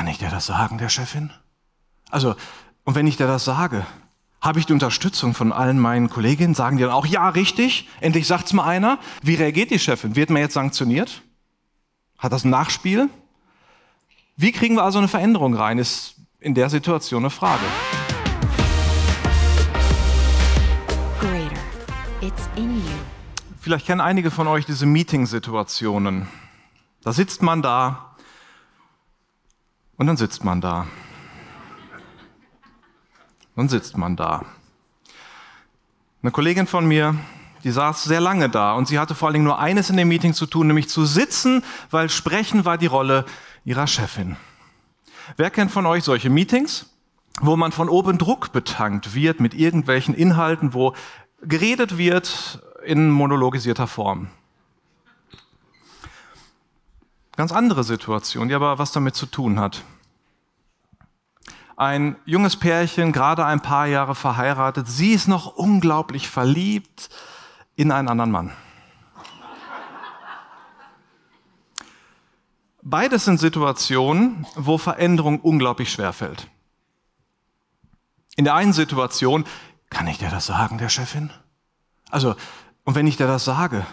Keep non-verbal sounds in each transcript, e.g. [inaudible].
Kann ich dir das sagen, der Chefin? Also, und wenn ich dir das sage, habe ich die Unterstützung von allen meinen Kolleginnen? Sagen die dann auch, ja, richtig, endlich sagt's mal einer. Wie reagiert die Chefin? Wird man jetzt sanktioniert? Hat das ein Nachspiel? Wie kriegen wir also eine Veränderung rein, ist in der Situation eine Frage. Greater. It's in you. Vielleicht kennen einige von euch diese Meeting-Situationen. Da sitzt man da und dann sitzt man da. Dann sitzt man da. Eine Kollegin von mir, die saß sehr lange da und sie hatte vor allen Dingen nur eines in dem Meeting zu tun, nämlich zu sitzen, weil sprechen war die Rolle ihrer Chefin. Wer kennt von euch solche Meetings, wo man von oben Druck betankt wird mit irgendwelchen Inhalten, wo geredet wird in monologisierter Form? Ganz andere Situation, die aber was damit zu tun hat ein junges Pärchen, gerade ein paar Jahre verheiratet. Sie ist noch unglaublich verliebt in einen anderen Mann. Beides sind Situationen, wo Veränderung unglaublich schwer fällt. In der einen Situation, kann ich dir das sagen, der Chefin? Also, und wenn ich dir das sage,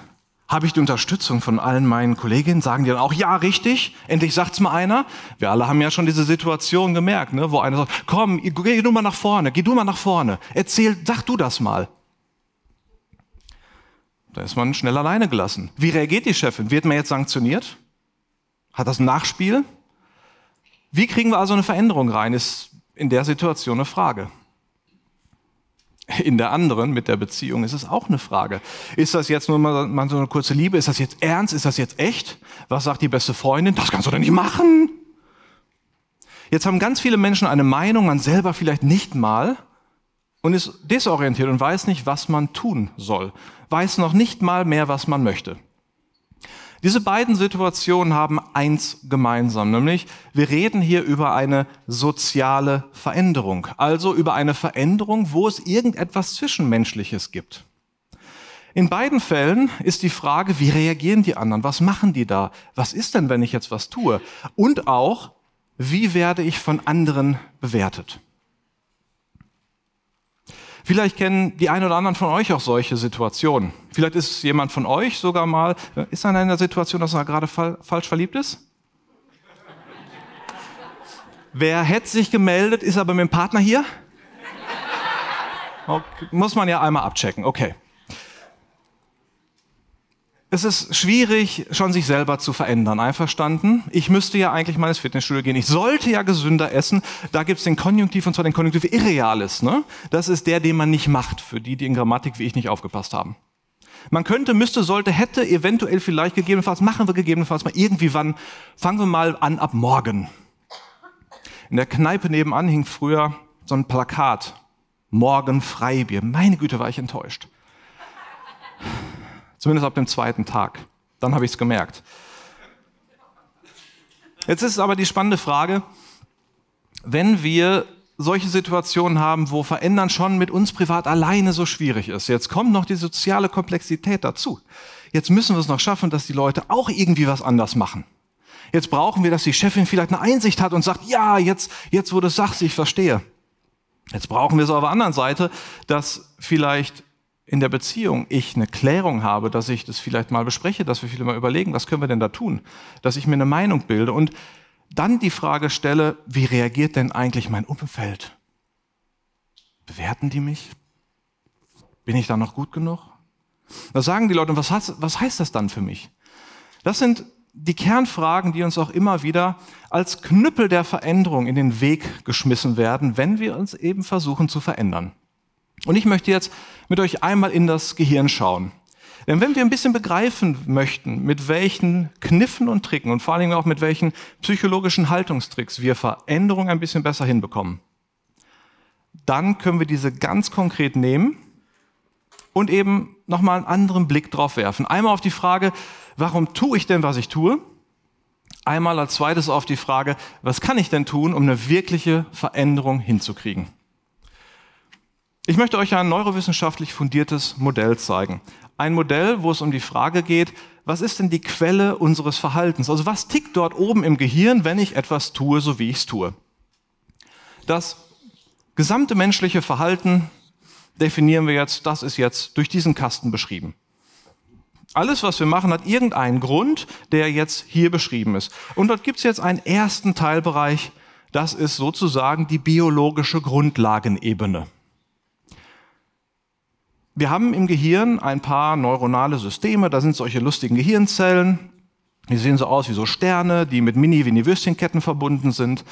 habe ich die Unterstützung von allen meinen Kolleginnen? Sagen die dann auch, ja, richtig, endlich sagt's mal einer. Wir alle haben ja schon diese Situation gemerkt, ne, wo einer sagt, komm, geh du mal nach vorne, geh du mal nach vorne, erzähl, sag du das mal. Da ist man schnell alleine gelassen. Wie reagiert die Chefin? Wird man jetzt sanktioniert? Hat das ein Nachspiel? Wie kriegen wir also eine Veränderung rein, ist in der Situation eine Frage in der anderen, mit der Beziehung, ist es auch eine Frage. Ist das jetzt nur mal, mal so eine kurze Liebe? Ist das jetzt ernst? Ist das jetzt echt? Was sagt die beste Freundin? Das kannst du doch nicht machen. Jetzt haben ganz viele Menschen eine Meinung, man selber vielleicht nicht mal und ist desorientiert und weiß nicht, was man tun soll. Weiß noch nicht mal mehr, was man möchte. Diese beiden Situationen haben eins gemeinsam, nämlich wir reden hier über eine soziale Veränderung, also über eine Veränderung, wo es irgendetwas Zwischenmenschliches gibt. In beiden Fällen ist die Frage, wie reagieren die anderen? Was machen die da? Was ist denn, wenn ich jetzt was tue? Und auch, wie werde ich von anderen bewertet? Vielleicht kennen die ein oder anderen von euch auch solche Situationen. Vielleicht ist jemand von euch sogar mal, ist er in der Situation, dass er gerade fal falsch verliebt ist? Wer hätte sich gemeldet, ist aber mit dem Partner hier? Okay. Muss man ja einmal abchecken, okay es ist schwierig, schon sich selber zu verändern, einverstanden? Ich müsste ja eigentlich mal ins Fitnessstudio gehen. Ich sollte ja gesünder essen. Da gibt es den Konjunktiv und zwar den Konjunktiv Irreales. Ne? Das ist der, den man nicht macht, für die, die in Grammatik wie ich nicht aufgepasst haben. Man könnte, müsste, sollte, hätte, eventuell, vielleicht, gegebenenfalls, machen wir gegebenenfalls mal irgendwie wann. Fangen wir mal an ab morgen. In der Kneipe nebenan hing früher so ein Plakat. Morgen Freibier. Meine Güte, war ich enttäuscht. Zumindest ab dem zweiten Tag. Dann habe ich es gemerkt. Jetzt ist aber die spannende Frage, wenn wir solche Situationen haben, wo Verändern schon mit uns privat alleine so schwierig ist. Jetzt kommt noch die soziale Komplexität dazu. Jetzt müssen wir es noch schaffen, dass die Leute auch irgendwie was anders machen. Jetzt brauchen wir, dass die Chefin vielleicht eine Einsicht hat und sagt, ja, jetzt, jetzt wo es sagst, ich verstehe. Jetzt brauchen wir es auf der anderen Seite, dass vielleicht in der Beziehung ich eine Klärung habe, dass ich das vielleicht mal bespreche, dass wir viele mal überlegen, was können wir denn da tun, dass ich mir eine Meinung bilde und dann die Frage stelle, wie reagiert denn eigentlich mein Umfeld? Bewerten die mich? Bin ich da noch gut genug? Da sagen die Leute, was, hat, was heißt das dann für mich? Das sind die Kernfragen, die uns auch immer wieder als Knüppel der Veränderung in den Weg geschmissen werden, wenn wir uns eben versuchen zu verändern. Und ich möchte jetzt mit euch einmal in das Gehirn schauen. Denn wenn wir ein bisschen begreifen möchten, mit welchen Kniffen und Tricken und vor allen Dingen auch mit welchen psychologischen Haltungstricks wir Veränderung ein bisschen besser hinbekommen, dann können wir diese ganz konkret nehmen und eben nochmal einen anderen Blick drauf werfen. Einmal auf die Frage, warum tue ich denn, was ich tue? Einmal als zweites auf die Frage, was kann ich denn tun, um eine wirkliche Veränderung hinzukriegen? Ich möchte euch ein neurowissenschaftlich fundiertes Modell zeigen. Ein Modell, wo es um die Frage geht, was ist denn die Quelle unseres Verhaltens? Also was tickt dort oben im Gehirn, wenn ich etwas tue, so wie ich es tue? Das gesamte menschliche Verhalten definieren wir jetzt, das ist jetzt durch diesen Kasten beschrieben. Alles, was wir machen, hat irgendeinen Grund, der jetzt hier beschrieben ist. Und dort gibt es jetzt einen ersten Teilbereich, das ist sozusagen die biologische Grundlagenebene. Wir haben im Gehirn ein paar neuronale Systeme, da sind solche lustigen Gehirnzellen, die sehen so aus wie so Sterne, die mit Mini-Winnie-Würstchenketten verbunden sind.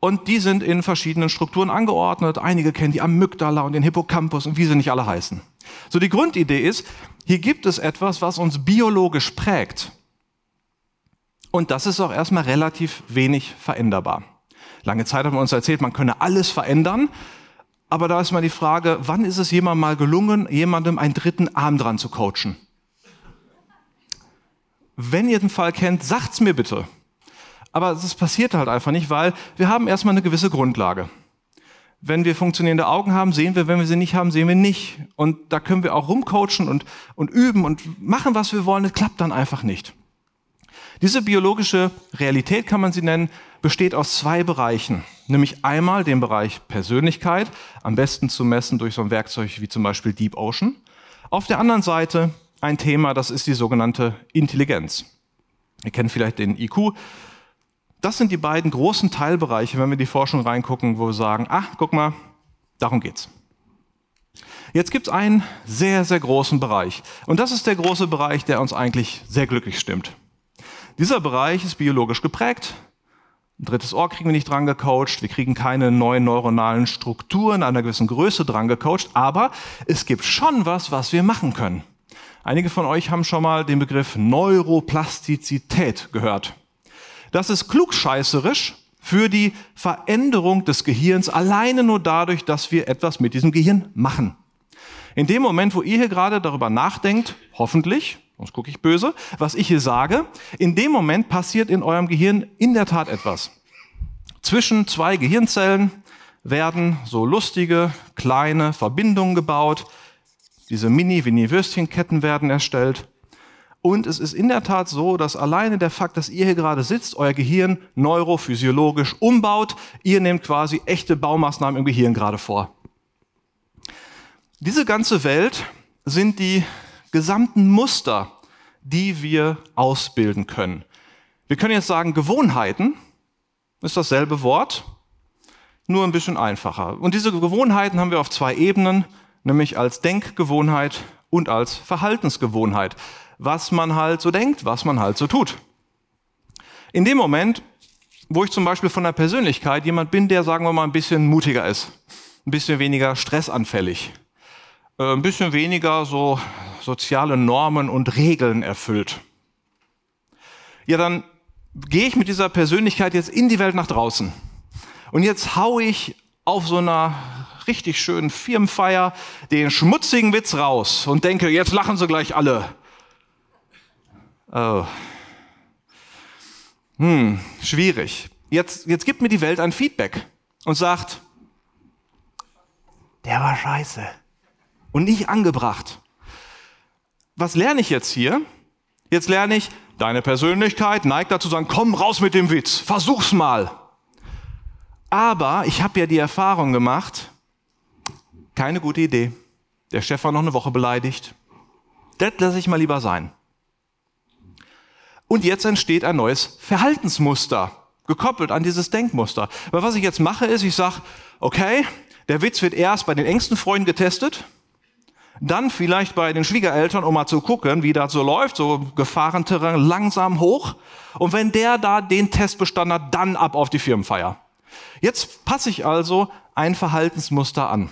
Und die sind in verschiedenen Strukturen angeordnet. Einige kennen die Amygdala und den Hippocampus und wie sie nicht alle heißen. So die Grundidee ist, hier gibt es etwas, was uns biologisch prägt. Und das ist auch erstmal relativ wenig veränderbar. Lange Zeit haben wir uns erzählt, man könne alles verändern. Aber da ist mal die Frage, wann ist es jemandem mal gelungen, jemandem einen dritten Arm dran zu coachen? Wenn ihr den Fall kennt, sagt's mir bitte. Aber es passiert halt einfach nicht, weil wir haben erstmal eine gewisse Grundlage. Wenn wir funktionierende Augen haben, sehen wir, wenn wir sie nicht haben, sehen wir nicht. Und da können wir auch rumcoachen und, und üben und machen, was wir wollen. Es klappt dann einfach nicht. Diese biologische Realität kann man sie nennen, besteht aus zwei Bereichen, nämlich einmal dem Bereich Persönlichkeit, am besten zu messen durch so ein Werkzeug wie zum Beispiel Deep Ocean. Auf der anderen Seite ein Thema, das ist die sogenannte Intelligenz. Ihr kennt vielleicht den IQ. Das sind die beiden großen Teilbereiche, wenn wir in die Forschung reingucken, wo wir sagen, ach, guck mal, darum geht's. Jetzt gibt es einen sehr, sehr großen Bereich. Und das ist der große Bereich, der uns eigentlich sehr glücklich stimmt. Dieser Bereich ist biologisch geprägt. Ein drittes Ohr kriegen wir nicht dran gecoacht, wir kriegen keine neuen neuronalen Strukturen einer gewissen Größe dran gecoacht, aber es gibt schon was, was wir machen können. Einige von euch haben schon mal den Begriff Neuroplastizität gehört. Das ist klugscheißerisch für die Veränderung des Gehirns alleine nur dadurch, dass wir etwas mit diesem Gehirn machen. In dem Moment, wo ihr hier gerade darüber nachdenkt, hoffentlich, sonst gucke ich böse, was ich hier sage, in dem Moment passiert in eurem Gehirn in der Tat etwas. Zwischen zwei Gehirnzellen werden so lustige, kleine Verbindungen gebaut, diese Mini-Winnie-Würstchenketten werden erstellt. Und es ist in der Tat so, dass alleine der Fakt, dass ihr hier gerade sitzt, euer Gehirn neurophysiologisch umbaut. Ihr nehmt quasi echte Baumaßnahmen im Gehirn gerade vor. Diese ganze Welt sind die gesamten Muster, die wir ausbilden können. Wir können jetzt sagen, Gewohnheiten ist dasselbe Wort, nur ein bisschen einfacher. Und diese Gewohnheiten haben wir auf zwei Ebenen, nämlich als Denkgewohnheit und als Verhaltensgewohnheit. Was man halt so denkt, was man halt so tut. In dem Moment, wo ich zum Beispiel von der Persönlichkeit jemand bin, der, sagen wir mal, ein bisschen mutiger ist, ein bisschen weniger stressanfällig, äh, ein bisschen weniger so soziale Normen und Regeln erfüllt. Ja, dann gehe ich mit dieser Persönlichkeit jetzt in die Welt nach draußen. Und jetzt haue ich auf so einer richtig schönen Firmenfeier den schmutzigen Witz raus und denke, jetzt lachen sie gleich alle. Oh. Hm, schwierig. Jetzt, jetzt gibt mir die Welt ein Feedback und sagt, der war scheiße und nicht angebracht. Was lerne ich jetzt hier? Jetzt lerne ich, deine Persönlichkeit neigt dazu zu sagen, komm raus mit dem Witz, versuch's mal. Aber ich habe ja die Erfahrung gemacht, keine gute Idee. Der Chef war noch eine Woche beleidigt. Das lasse ich mal lieber sein. Und jetzt entsteht ein neues Verhaltensmuster, gekoppelt an dieses Denkmuster. Aber was ich jetzt mache, ist, ich sage, okay, der Witz wird erst bei den engsten Freunden getestet, dann vielleicht bei den Schwiegereltern, um mal zu gucken, wie das so läuft, so Gefahrenterrain langsam hoch. Und wenn der da den Test bestanden hat, dann ab auf die Firmenfeier. Jetzt passe ich also ein Verhaltensmuster an.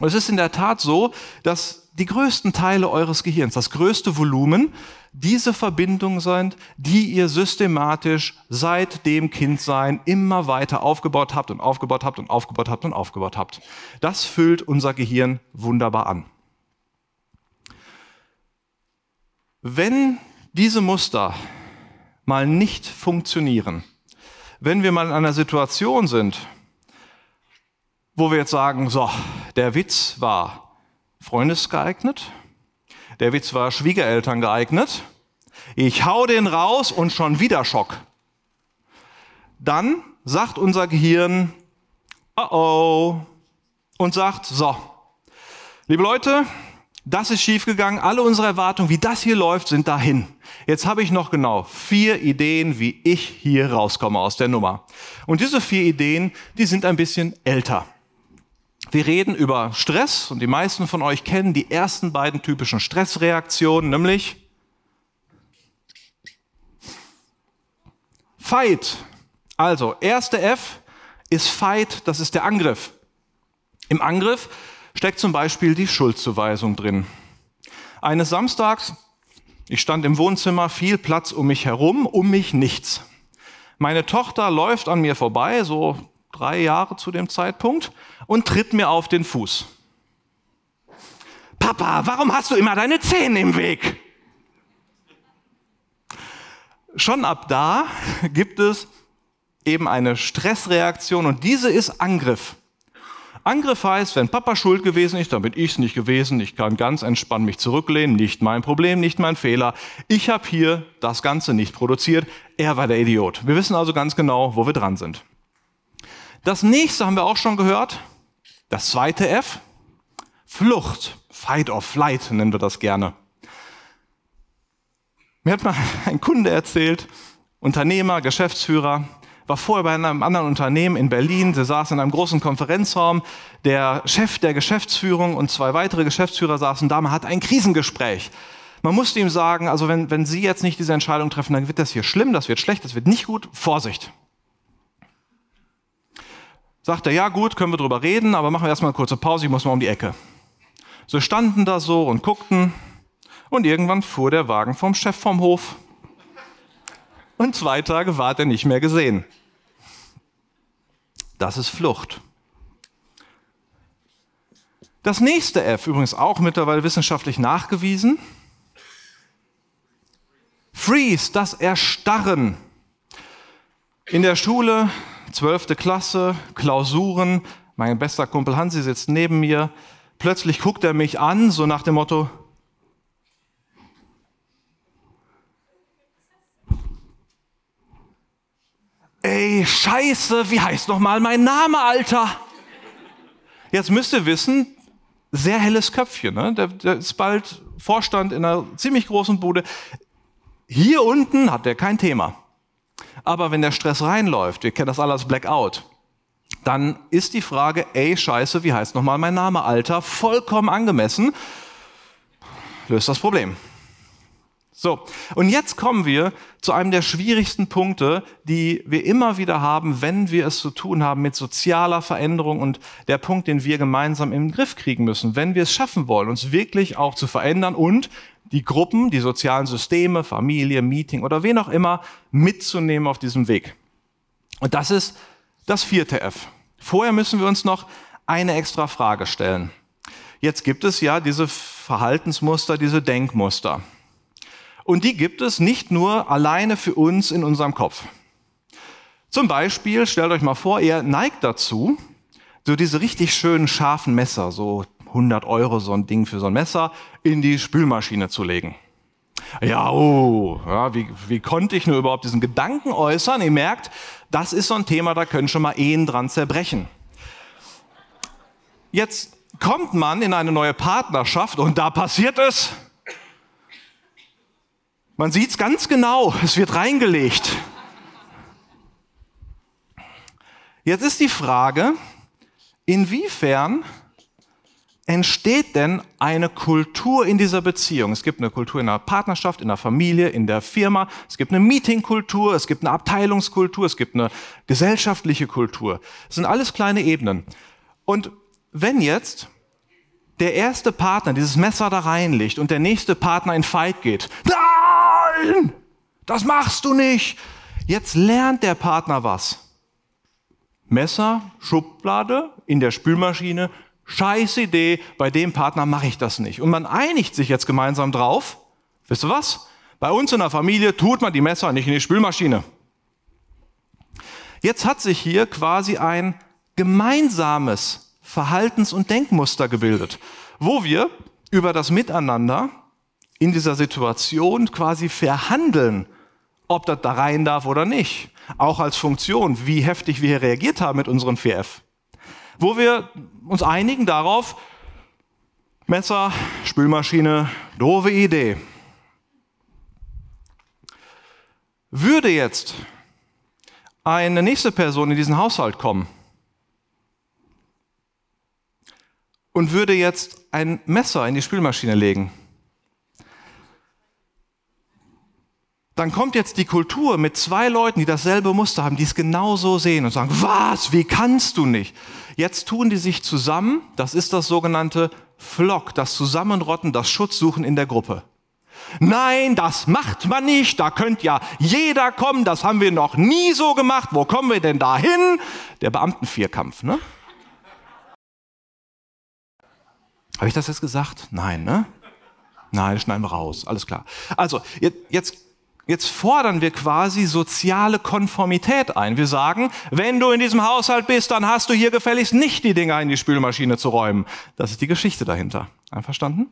Und es ist in der Tat so, dass die größten Teile eures Gehirns, das größte Volumen, diese Verbindung sind, die ihr systematisch seit dem Kindsein immer weiter aufgebaut habt und aufgebaut habt und aufgebaut habt und aufgebaut habt. Das füllt unser Gehirn wunderbar an. Wenn diese Muster mal nicht funktionieren, wenn wir mal in einer Situation sind, wo wir jetzt sagen, so, der Witz war freundesgeeignet, der Witz war Schwiegereltern geeignet, ich hau den raus und schon wieder Schock. Dann sagt unser Gehirn, oh oh, und sagt, so, liebe Leute, das ist schiefgegangen. Alle unsere Erwartungen, wie das hier läuft, sind dahin. Jetzt habe ich noch genau vier Ideen, wie ich hier rauskomme aus der Nummer. Und diese vier Ideen, die sind ein bisschen älter. Wir reden über Stress und die meisten von euch kennen die ersten beiden typischen Stressreaktionen, nämlich Fight. Also, erste F ist Fight, das ist der Angriff. Im Angriff steckt zum Beispiel die Schuldzuweisung drin. Eines Samstags, ich stand im Wohnzimmer, viel Platz um mich herum, um mich nichts. Meine Tochter läuft an mir vorbei, so drei Jahre zu dem Zeitpunkt, und tritt mir auf den Fuß. Papa, warum hast du immer deine Zähne im Weg? Schon ab da [laughs] gibt es eben eine Stressreaktion und diese ist Angriff. Angriff heißt, wenn Papa schuld gewesen ist, dann bin ich es nicht gewesen. Ich kann ganz entspannt mich zurücklehnen. Nicht mein Problem, nicht mein Fehler. Ich habe hier das Ganze nicht produziert. Er war der Idiot. Wir wissen also ganz genau, wo wir dran sind. Das nächste haben wir auch schon gehört. Das zweite F. Flucht. Fight or Flight nennen wir das gerne. Mir hat mal [laughs] ein Kunde erzählt, Unternehmer, Geschäftsführer, war vorher bei einem anderen Unternehmen in Berlin. Sie saßen in einem großen Konferenzraum. Der Chef der Geschäftsführung und zwei weitere Geschäftsführer saßen da. Man hat ein Krisengespräch. Man musste ihm sagen, also wenn, wenn Sie jetzt nicht diese Entscheidung treffen, dann wird das hier schlimm, das wird schlecht, das wird nicht gut. Vorsicht. Sagt er, ja gut, können wir drüber reden, aber machen wir erstmal eine kurze Pause, ich muss mal um die Ecke. So standen da so und guckten und irgendwann fuhr der Wagen vom Chef vom Hof. Und zwei Tage war er nicht mehr gesehen. Das ist Flucht. Das nächste F, übrigens auch mittlerweile wissenschaftlich nachgewiesen, Freeze, das Erstarren. In der Schule, 12. Klasse, Klausuren, mein bester Kumpel Hansi sitzt neben mir, plötzlich guckt er mich an, so nach dem Motto, ey, scheiße, wie heißt nochmal mein Name, Alter? Jetzt müsst ihr wissen, sehr helles Köpfchen, ne? der, der ist bald Vorstand in einer ziemlich großen Bude. Hier unten hat der kein Thema. Aber wenn der Stress reinläuft, wir kennen das alle als Blackout, dann ist die Frage, ey, scheiße, wie heißt nochmal mein Name, Alter, vollkommen angemessen, löst das Problem. So, und jetzt kommen wir zu einem der schwierigsten Punkte, die wir immer wieder haben, wenn wir es zu tun haben mit sozialer Veränderung und der Punkt, den wir gemeinsam im Griff kriegen müssen, wenn wir es schaffen wollen, uns wirklich auch zu verändern und die Gruppen, die sozialen Systeme, Familie, Meeting oder wen auch immer mitzunehmen auf diesem Weg. Und das ist das vierte F. Vorher müssen wir uns noch eine extra Frage stellen. Jetzt gibt es ja diese Verhaltensmuster, diese Denkmuster. Und die gibt es nicht nur alleine für uns in unserem Kopf. Zum Beispiel, stellt euch mal vor, ihr neigt dazu, so diese richtig schönen scharfen Messer, so 100 Euro so ein Ding für so ein Messer, in die Spülmaschine zu legen. Ja, oh, ja, wie, wie konnte ich nur überhaupt diesen Gedanken äußern? Ihr merkt, das ist so ein Thema, da können schon mal Ehen dran zerbrechen. Jetzt kommt man in eine neue Partnerschaft und da passiert es. Man sieht es ganz genau, es wird reingelegt. Jetzt ist die Frage, inwiefern entsteht denn eine Kultur in dieser Beziehung? Es gibt eine Kultur in der Partnerschaft, in der Familie, in der Firma, es gibt eine Meetingkultur, es gibt eine Abteilungskultur, es gibt eine gesellschaftliche Kultur. Das sind alles kleine Ebenen. Und wenn jetzt der erste Partner dieses Messer da reinlegt und der nächste Partner in Fight geht, ah! nein, das machst du nicht. Jetzt lernt der Partner was. Messer, Schublade in der Spülmaschine, scheiß Idee, bei dem Partner mache ich das nicht. Und man einigt sich jetzt gemeinsam drauf. Wisst ihr was? Bei uns in der Familie tut man die Messer nicht in die Spülmaschine. Jetzt hat sich hier quasi ein gemeinsames Verhaltens- und Denkmuster gebildet, wo wir über das Miteinander in dieser Situation quasi verhandeln, ob das da rein darf oder nicht. Auch als Funktion, wie heftig wir hier reagiert haben mit unseren 4F. Wo wir uns einigen darauf, Messer, Spülmaschine, doofe Idee. Würde jetzt eine nächste Person in diesen Haushalt kommen und würde jetzt ein Messer in die Spülmaschine legen, dann kommt jetzt die Kultur mit zwei Leuten, die dasselbe Muster haben, die es genauso sehen und sagen, was, wie kannst du nicht? Jetzt tun die sich zusammen, das ist das sogenannte Flock, das Zusammenrotten, das Schutzsuchen in der Gruppe. Nein, das macht man nicht, da könnt ja jeder kommen, das haben wir noch nie so gemacht, wo kommen wir denn da hin? Der Beamtenvierkampf, ne? Habe ich das jetzt gesagt? Nein, ne? Nein, schneiden wir raus, alles klar. Also, jetzt Jetzt fordern wir quasi soziale Konformität ein. Wir sagen, wenn du in diesem Haushalt bist, dann hast du hier gefälligst nicht die Dinger in die Spülmaschine zu räumen. Das ist die Geschichte dahinter. Einverstanden?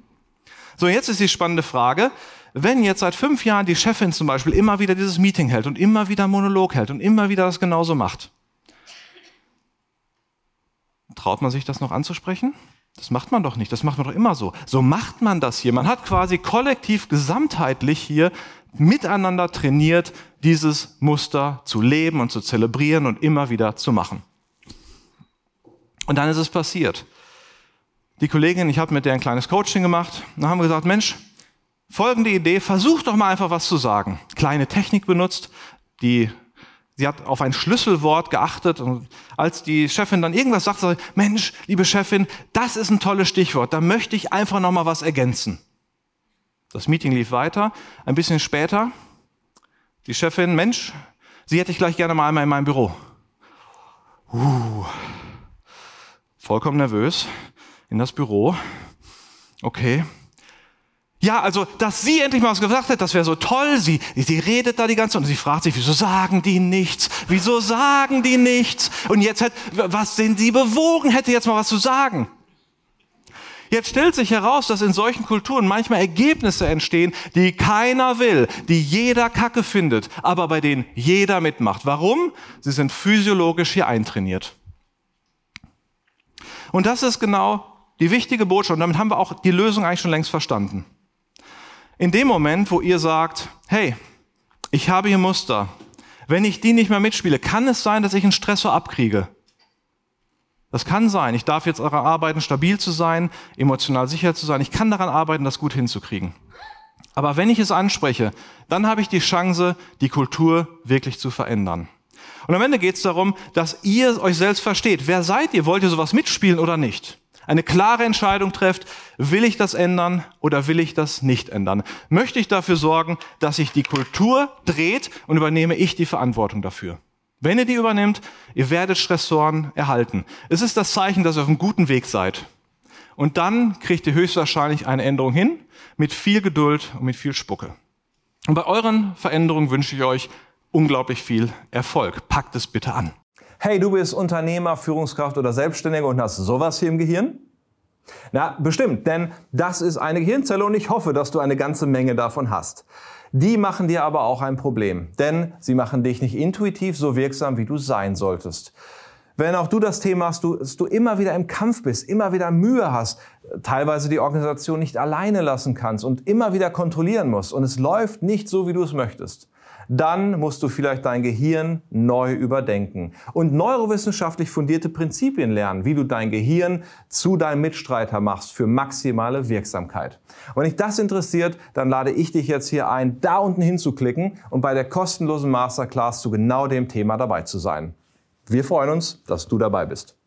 So, jetzt ist die spannende Frage, wenn jetzt seit fünf Jahren die Chefin zum Beispiel immer wieder dieses Meeting hält und immer wieder Monolog hält und immer wieder das genauso macht, traut man sich das noch anzusprechen? Das macht man doch nicht, das macht man doch immer so. So macht man das hier. Man hat quasi kollektiv, gesamtheitlich hier miteinander trainiert, dieses Muster zu leben und zu zelebrieren und immer wieder zu machen. Und dann ist es passiert. Die Kollegin, ich habe mit der ein kleines Coaching gemacht, dann haben wir gesagt, Mensch, folgende Idee, versuch doch mal einfach was zu sagen. Kleine Technik benutzt, die Sie hat auf ein Schlüsselwort geachtet und als die Chefin dann irgendwas sagt, sagte Mensch, liebe Chefin, das ist ein tolles Stichwort, da möchte ich einfach nochmal was ergänzen. Das Meeting lief weiter, ein bisschen später, die Chefin, Mensch, sie hätte ich gleich gerne mal einmal in meinem Büro. Uh, vollkommen nervös in das Büro. Okay, ja, also, dass sie endlich mal was gesagt hat, das wäre so toll. Sie, sie redet da die ganze Zeit und sie fragt sich, wieso sagen die nichts? Wieso sagen die nichts? Und jetzt hat, was sind sie bewogen, hätte jetzt mal was zu sagen. Jetzt stellt sich heraus, dass in solchen Kulturen manchmal Ergebnisse entstehen, die keiner will, die jeder Kacke findet, aber bei denen jeder mitmacht. Warum? Sie sind physiologisch hier eintrainiert. Und das ist genau die wichtige Botschaft. Und damit haben wir auch die Lösung eigentlich schon längst verstanden. In dem Moment, wo ihr sagt, hey, ich habe hier Muster, wenn ich die nicht mehr mitspiele, kann es sein, dass ich einen Stressor abkriege. Das kann sein. Ich darf jetzt daran arbeiten, stabil zu sein, emotional sicher zu sein. Ich kann daran arbeiten, das gut hinzukriegen. Aber wenn ich es anspreche, dann habe ich die Chance, die Kultur wirklich zu verändern. Und am Ende geht es darum, dass ihr euch selbst versteht. Wer seid ihr? Wollt ihr sowas mitspielen oder nicht? eine klare Entscheidung trefft, will ich das ändern oder will ich das nicht ändern? Möchte ich dafür sorgen, dass sich die Kultur dreht und übernehme ich die Verantwortung dafür? Wenn ihr die übernimmt, ihr werdet Stressoren erhalten. Es ist das Zeichen, dass ihr auf einem guten Weg seid. Und dann kriegt ihr höchstwahrscheinlich eine Änderung hin, mit viel Geduld und mit viel Spucke. Und bei euren Veränderungen wünsche ich euch unglaublich viel Erfolg. Packt es bitte an hey, du bist Unternehmer, Führungskraft oder Selbstständiger und hast sowas hier im Gehirn? Na, bestimmt, denn das ist eine Gehirnzelle und ich hoffe, dass du eine ganze Menge davon hast. Die machen dir aber auch ein Problem, denn sie machen dich nicht intuitiv so wirksam, wie du sein solltest. Wenn auch du das Thema hast, dass du immer wieder im Kampf bist, immer wieder Mühe hast, teilweise die Organisation nicht alleine lassen kannst und immer wieder kontrollieren musst und es läuft nicht so, wie du es möchtest, dann musst du vielleicht dein Gehirn neu überdenken und neurowissenschaftlich fundierte Prinzipien lernen, wie du dein Gehirn zu deinem Mitstreiter machst für maximale Wirksamkeit. wenn dich das interessiert, dann lade ich dich jetzt hier ein, da unten hinzuklicken und bei der kostenlosen Masterclass zu genau dem Thema dabei zu sein. Wir freuen uns, dass du dabei bist.